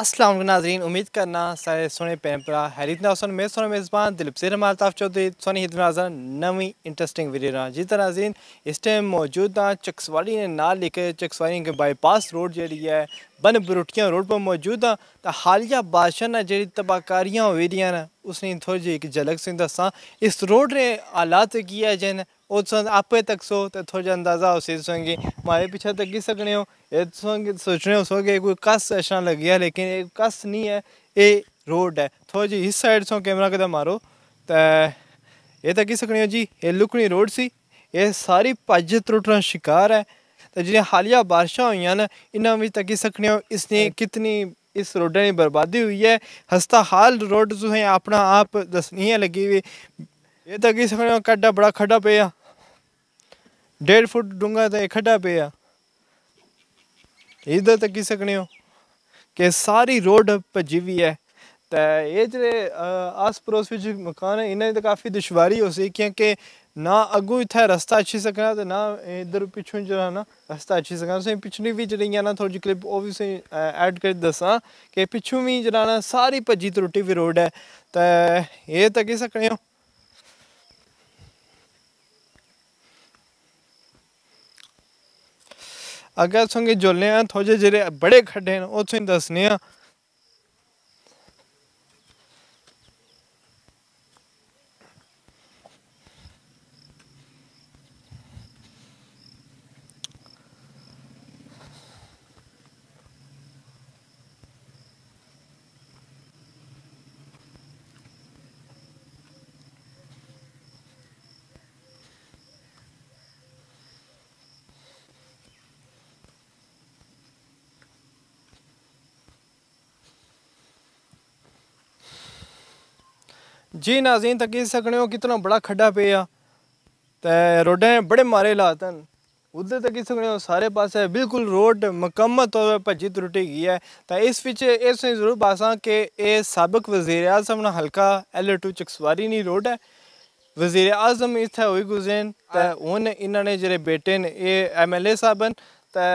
असलम नाजरीन उम्मीद करना सारे सोने पैन पर हैरित नासन मैं सोने मेज़बान दिलप से मालताफ़ चौधरी सोनी हित नाजन नवी इंटरेस्टिंग वीडियो रहा जिस तरह नाजरीन इस टाइम मौजूद हाँ चकसवाली ने ना लिखे चकसवाली के बाईपास रोड जी है बन बरूटियाँ रोड पर मौजूद हाँ तो हालिया बादशाह ने जी तबाहकारियाँ हुई दियां न उसने थोड़ी जी एक झलक से दसा इस रोड ने हालात की है जिन उत्थों आपे तक सो तो थोड़ा अंदाजा हो सी कि मारे पीछे तकी सकने हो सोचने हो सो कि कोई कस अच्छा लगी है लेकिन ये कस नहीं है ये रोड है थोड़ा जी इस साइड सो कैमरा कदम मारो तो ये तकी सकने हो जी ये लुकनी रोड सी ये सारी भज त्रुटने शिकार है तो जी हालिया बारिशा हुई ना इन्होंने भी तकी सकने हो इसने कितनी इस रोड की बर्बादी हुई है हस्ता हाल रोड तुसें अपना आप दसनी है लगी हुई ये तकी सकने कड्डा बड़ा खड्डा पे डेढ़ फुट डूंगा तो खड्डा पे इधर तक तो की सकने हो कि सारी रोड भजी हुई है तो ये जे आस पड़ोस में मकान है इन्हें तो काफ़ी दुशवारी हो सी क्योंकि ना अगू इतना रास्ता अच्छी सकना तो ना इधर पिछू जो ना रास्ता अच्छी सकना तुसें पिछली भी जी ना थोड़ी क्लिप वह भी ऐड कर दसा कि पिछू भी जरा सारी भजी त्रुटी भी रोड है तो ये तक ही सकने हो ਅੱਗੇ ਸੰਗੇ ਜੁਲਨੇ ਆ ਥੋੜੇ ਜਿਹੜੇ ਬੜੇ ਖੱਡੇ ਨੇ ਉੱਥੋਂ ਹੀ ਦੱਸਨੇ ਆ ਜੀ ਨਾਜ਼ਰੀਨ ਤੱਕ ਇਹ ਸਕਣੇ ਕਿਤਨਾ ਬੜਾ ਖੱਡਾ ਪਿਆ ਤੇ ਰੋਡਾਂ ਬੜੇ ਮਾਰੇ ਲਾਤਨ ਉਧਰ ਤੱਕ ਇਹ ਸਕਣੇ ਸਾਰੇ ਪਾਸੇ ਬਿਲਕੁਲ ਰੋਡ ਮੁਕੰਮਲ ਤੌਰ ਤੇ ਭੱਜੀ ਟੁੱਟੀ ਗਈ ਹੈ ਤਾਂ ਇਸ ਵਿੱਚ ਇਸ ਨੇ ਜ਼ਰੂਰ ਬਾਸਾ ਕਿ ਇਹ ਸਾਬਕ ਵਜ਼ੀਰ ਆਜ਼ਮ ਨਾਲ ਹਲਕਾ ਐਲ ਚਕਸਵਾਰੀ ਨਹੀਂ ਰੋਡ ਹੈ ਵਜ਼ੀਰ ਆਜ਼ਮ ਇਥੇ ਹੋਈ ਗੁਜ਼ੇਨ ਤਾਂ ਉਹਨੇ ਇਹਨਾਂ ਨੇ ਜਿਹੜੇ ਬੇਟੇ ਨੇ ਇਹ ਐਮਐਲਏ ਸਾਹਿਬਨ ਤਾਂ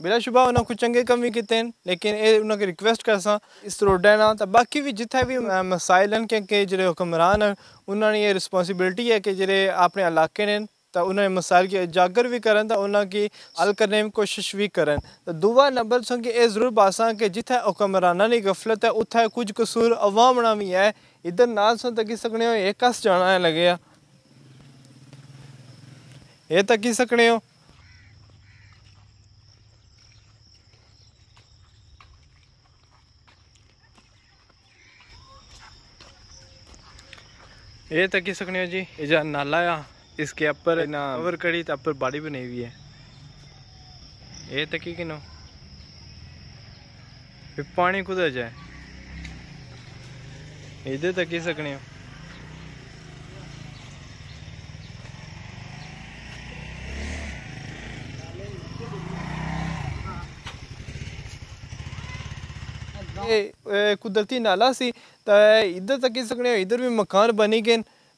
ਬਿਲਾਸ਼ੁਬਾ ਉਹਨਾਂ ਕੋ ਚੰਗੇ ਕੰਮ ਵੀ ਕੀਤੇ ਨੇ ਲੇਕਿਨ ਇਹ ਉਹਨਾਂ ਕੋ ਰਿਕਵੈਸਟ ਕਰਸਾਂ ਇਸ ਰੋਡਾ ਨਾਲ ਤਾਂ ਬਾਕੀ ਵੀ ਜਿੱਥੇ ਵੀ ਮਸਾਇਲ ਹਨ ਕਿ ਜਿਹੜੇ ਹੁਕਮਰਾਨ ਹਨ ਉਹਨਾਂ ਨੇ ਇਹ ਰਿਸਪੌਂਸਿਬਿਲਟੀ ਹੈ ਕਿ ਜਿਹੜੇ ਆਪਣੇ ਇਲਾਕੇ ਨੇ ਤਾਂ ਉਹਨਾਂ ਨੇ ਮਸਾਇਲ ਕੀ ਜਾਗਰ ਵੀ ਕਰਨ ਤਾਂ ਉਹਨਾਂ ਕੀ ਹੱਲ ਕਰਨੇ ਦੀ ਕੋਸ਼ਿਸ਼ ਵੀ ਕਰਨ ਤਾਂ ਦੂਆ ਨੰਬਰ ਸੰ ਕਿ ਇਹ ਜ਼ਰੂਰ ਬਾਸਾਂ ਕਿ ਜਿੱਥੇ ਹੁਕਮਰਾਨਾਂ ਦੀ ਗਫਲਤ ਹੈ ਉੱਥੇ ਕੁਝ ਕਸੂਰ ਆਵਾਮ ਨਾਲ ਵੀ ਹੈ ਇਧਰ ਨਾਲ ਸੰ ਤੱਕ ਸਕਣੇ ਹੋ ਇਹ ਕਸ ਜਾਣਾ ਲੱਗਿਆ ਇਹ ਤੱਕ ਹੀ ਸਕਣੇ ਹੋ ये तकी तो सकने हो जी ये जो नाला आ इसके अपर ना ओवर कड़ी तो अपर बाड़ी बनी हुई है ये तकी तो कि नो पानी कुछ जाए इधर तकी तो सकने हो कुदरती नाला सी तो इधर तक सकने इधर भी मकान बनी गए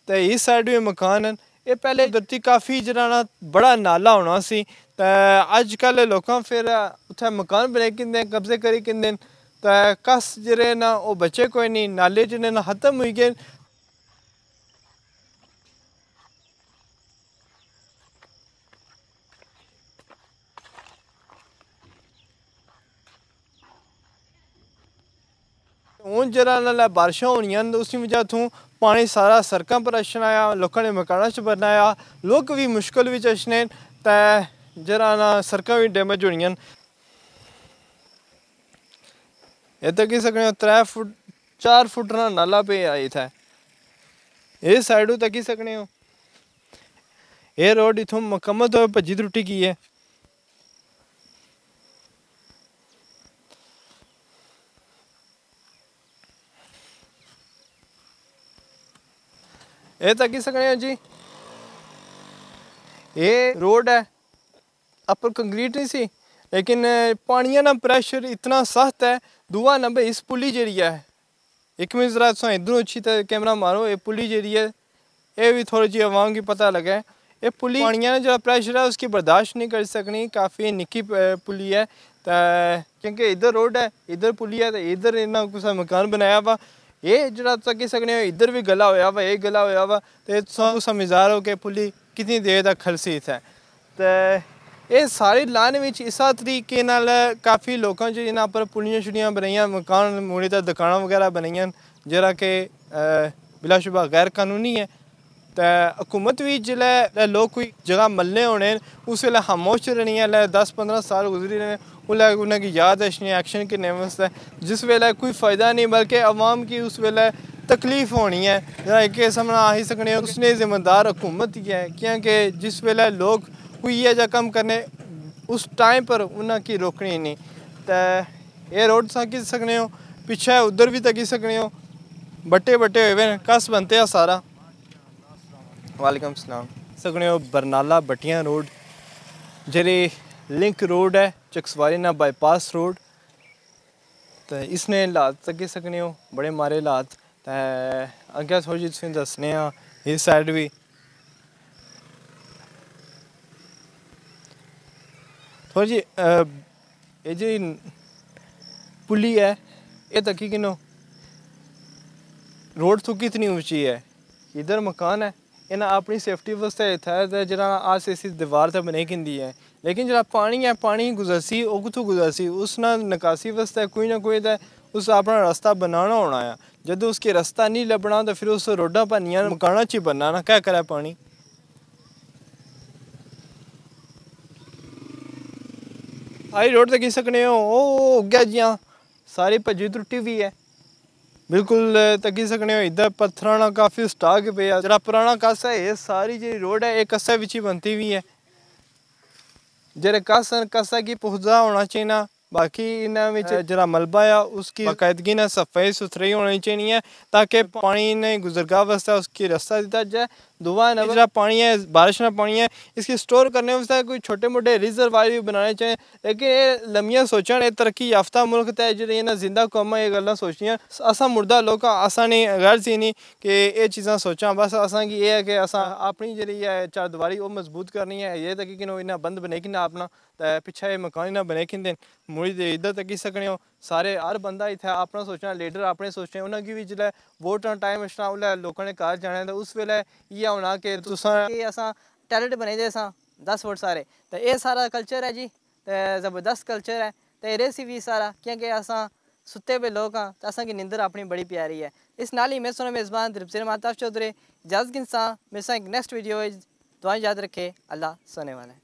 तो इस साइड भी मकान हैं ये पहले कुदरती काफ़ी जराना बड़ा नाला होना सी तो अजक लोग फिर उत मकान बनाई कहते हैं कब्जे करी कस जो ना वो बचे कोई नहीं नाले जने खत्म हुई गए ਹੁਣ ਜਿਹੜਾ ਨਾਲ ਬਾਰਿਸ਼ਾਂ ਹੋਣੀਆਂ ਨੇ ਉਸੇ ਵਜ੍ਹਾ ਤੋਂ ਪਾਣੀ ਸਾਰਾ ਸਰਕਾਂ ਪਰ ਅਸ਼ਨ ਆਇਆ ਲੋਕਾਂ ਨੇ ਮਕਾਨਾਂ 'ਚ ਬਣਾਇਆ ਲੋਕ ਵੀ ਮੁਸ਼ਕਲ ਵਿੱਚ ਅਸ਼ਨੇ ਤੇ ਜਿਹੜਾ ਨਾਲ ਸਰਕਾਂ ਵੀ ਡੈਮੇਜ ਹੋਣੀਆਂ ਇਹ ਤਾਂ ਕੀ ਸਕਣੇ 3 ਫੁੱਟ 4 ਫੁੱਟ ਦਾ ਨਾਲਾ ਆਈ ਥਾ ਇਹ ਸਾਈਡੋਂ ਤੱਕ ਹੀ ਸਕਣੇ ਹੋ ਇਹ ਰੋਡ ਇਥੋਂ ਮੁਕੰਮਲ ਤੌਰ ਭੱਜੀ ਟੁੱਟੀ ਗਈ ਹੈ ये ਤੱਕ सकते ਹੋ जी ये रोड है अपर कंक्रीट नहीं सी लेकिन पानिया ना प्रेशर इतना सख्त है दूआ नंबर इस पुली जी है एक मिनट जरा तुम इधर अच्छी तरह कैमरा मारो ये पुली जी है ये भी थोड़ी जी आवाम की पता लगे ये पुली पानिया का जो प्रेशर है उसकी बर्दाश्त नहीं कर सकनी काफ़ी निकी पुली है क्योंकि इधर रोड है इधर पुली है तो इधर इन्ना कुछ मकान बनाया वा ਇਹ ਜਿਹੜਾ ਤੁਸੀਂ ਸਕਣੇ ਹੋ ਇੱਧਰ ਵੀ ਗਲਾ ਹੋਇਆ ਵਾ ਇਹ ਗਲਾ ਹੋਇਆ ਵਾ ਤੇ ਤੁਹਾਨੂੰ ਸਮਝਦਾਰ ਹੋ ਕੇ ਪੁਲੀ ਕਿੰਨੀ ਦੇਰ ਦਾ ਖਲਸੀਤ ਹੈ ਤੇ ਇਹ ਸਾਰੀ ਲਾਨ ਵਿੱਚ ਇਸਾ ਤਰੀਕੇ ਨਾਲ ਕਾਫੀ ਲੋਕਾਂ 'ਚ ਇਹਨਾਂ ਪਰ ਪੁਲੀਆਂ ਛੁੜੀਆਂ ਬਣਾਈਆਂ ਮਕਾਨ ਮੂੜੀ ਦਾ ਦੁਕਾਨਾਂ ਵਗੈਰਾ ਬਣਾਈਆਂ ਜਿਹੜਾ ਕਿ ਬਿਲਾਸ਼ੁਬਾ ਗੈਰ ਕਾਨੂੰਨੀ ਹੈ ते हुकूमत भी जिसलै लोग कोई जगह मल्ले होने उस बेल्लै खामोश रहनी ऐ दस पंद्रह साल गुजरी रहे उसलै उ'नेंगी याद अच्छी एक्शन करने बास्तै जिस बेल्लै कोई फायदा नहीं बल्कि अवाम की उस बेल्लै तकलीफ होनी है जेह्ड़ा इक किसम सकने उसने जिम्मेदार हुकूमत ही है क्यों कि जिस बेल्लै लोग कोई इ'यै जेहा कम्म करने उस टाइम पर उ'नेंगी रोकनी नहीं ते ये रोड तक्की सकने हो पिच्छे उद्धर बी सकने बट्टे बट्टे होए न घस बनते सारा वालेकुम सलाम सकने हो बरनाला रोड जेरे लिंक रोड है चकसवारी ना बाईपास रोड तो इसने हालात तकी सकने बड़े मारे हालात तो अगर थोड़ी जी दसने इस साइड भी थोड़ी जी ये जी पुली है ये तकी किनो रोड तो कितनी ऊंची है इधर मकान है ਇਹਨਾਂ अपनी सेफ्टी ਵਾਸਤੇ ਇੱਥੇ ਹੈ ਤੇ ਜਿਹੜਾ ਆਸ ਇਸ ਦੀਵਾਰ ਤੇ ਬਣੇ ਕਿੰਦੀ ਹੈ ਲੇਕਿਨ ਜਿਹੜਾ ਪਾਣੀ ਹੈ ਪਾਣੀ ਗੁਜ਼ਰਸੀ ਉਹ ਕਿਥੋਂ ਗੁਜ਼ਰਸੀ ਉਸ ਨਾਲ ਨਿਕਾਸੀ ਵਾਸਤੇ ਕੋਈ उस अपना रास्ता बनाना होना है जो उसके रास्ता नहीं लबना तो फिर उस रोडा भनिया मकाना च बनना ना क्या करे पानी हाई रोड तक सकने हो ओ अग्गै जिया सारी भज्जी त्रुट्टी हुई है ਬਿਲਕੁਲ ਤੱਕੀ ਸਕਣੇ ਹੋ ਇਦਾਂ ਪੱਥਰਾਂ ਨਾਲ ਕਾਫੀ ਸਟਾਕ ਪਿਆ ਜਿਹੜਾ ਪੁਰਾਣਾ ਕਾਸਾ ਇਹ ਸਾਰੀ ਜਿਹੜੀ ਰੋਡ ਹੈ ਇਹ ਕਸਾ ਵਿੱਚ ਹੀ ਬਣਤੀ ਵੀ ਹੈ ਜਿਹੜੇ ਕਾਸਾ ਕਾਸਾ ਕੀ ਪਹੁੰਚਾ ਹੋਣਾ ਚਾਹੀਦਾ बाकी इन्हों में जरा मलबा है उसकी बाकायदगी ना सफाई सुथरी होनी चाहिए ताकि पानी ने गुजरगाह वास्ते उसकी रास्ता दिता जाए धुआं नजरा पानी है बारिश ना पानी है इसकी स्टोर करने वास्ते कोई छोटे मोटे रिजर्वायर भी बनाने चाहिए लेकिन ये लम्बियाँ सोचन ये तरक्की याफ्ता मुल्क तय जी जिंदा कौम ये गल् सोचनिया असा मुर्दा लोग असा नहीं गर्ज ही नहीं कि ये चीज़ा सोचा बस असा की यह है कि असा अपनी जी है चार दीवारी वह मजबूत करनी है ये तक कि इन्हें बंद बने कि अपना पिछा ये मकान ना बने कि मुड़ी इधर तक सकने ਸਾਰੇ ਹਰ ਬੰਦਾ ਇੱਥੇ ਆਪਣਾ ਸੋਚਣਾ ਲੀਡਰ ਆਪਣੇ ਸੋਚਣੇ ਉਹਨਾਂ ਕੀ ਵੀ ਜਿਹੜਾ ਵੋਟ ਆਨ ਟਾਈਮ ਇਸ਼ਨਾ ਉਹ ਲੋਕਾਂ ਨੇ ਕਾਰ ਜਾਣਾ ਤਾਂ ਉਸ ਵੇਲੇ ਇਹ ਹੋਣਾ ਕਿ ਤੁਸੀਂ ਇਹ ਅਸਾਂ ਟੈਲੈਂਟ ਬਣੇ ਦੇ ਅਸਾਂ 10 ਵੋਟ ਸਾਰੇ ਤਾਂ ਇਹ ਸਾਰਾ ਕਲਚਰ ਹੈ ਜੀ ਤੇ ਜ਼ਬਰਦਸਤ ਕਲਚਰ ਹੈ ਤੇ ਇਹਦੇ ਸੀ ਵੀ ਸਾਰਾ ਕਿਉਂਕਿ ਅਸਾਂ सुते हुए लोग हाँ तो असा की नींदर अपनी बड़ी प्यारी है इस नाल ही मैं सुनो मेज़बान दिलपसिर माताफ चौधरी इजाज़त इंसान मेरे साथ नेक्स्ट वीडियो दुआएं याद रखे अल्लाह सोने वाला है